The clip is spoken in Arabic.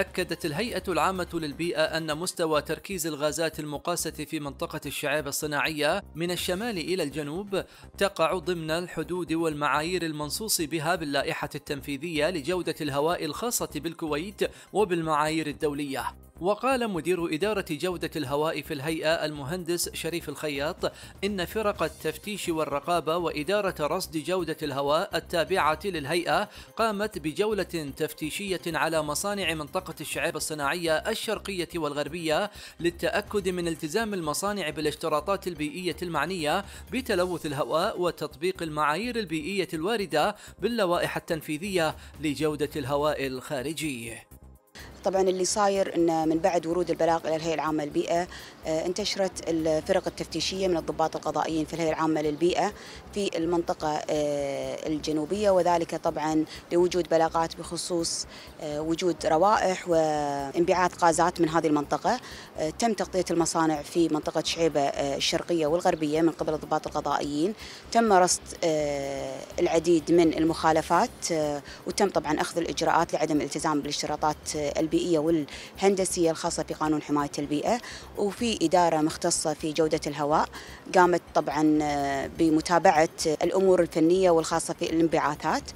أكدت الهيئة العامة للبيئة أن مستوى تركيز الغازات المقاسة في منطقة الشعاب الصناعية من الشمال إلى الجنوب تقع ضمن الحدود والمعايير المنصوص بها باللائحة التنفيذية لجودة الهواء الخاصة بالكويت وبالمعايير الدولية وقال مدير إدارة جودة الهواء في الهيئة المهندس شريف الخياط إن فرق التفتيش والرقابة وإدارة رصد جودة الهواء التابعة للهيئة قامت بجولة تفتيشية على مصانع منطقة الشعيب الصناعية الشرقية والغربية للتأكد من التزام المصانع بالاشتراطات البيئية المعنية بتلوث الهواء وتطبيق المعايير البيئية الواردة باللوائح التنفيذية لجودة الهواء الخارجي. طبعا اللي صاير ان من بعد ورود البلاغ الى الهيئه العامه للبيئه آه، انتشرت الفرق التفتيشيه من الضباط القضائيين في الهيئه العامه للبيئه في المنطقه آه، الجنوبيه وذلك طبعا لوجود بلاغات بخصوص آه، وجود روائح وانبعاث غازات من هذه المنطقه تم تغطيه المصانع في منطقه شعيبه الشرقيه والغربيه من قبل الضباط القضائيين تم رصد العديد من المخالفات وتم طبعا اخذ الاجراءات لعدم الالتزام بالاشتراطات البيئيه البيئية والهندسية الخاصة في قانون حماية البيئة وفي إدارة مختصة في جودة الهواء قامت طبعا آه، بمتابعة الأمور الفنية والخاصة في الانبعاثات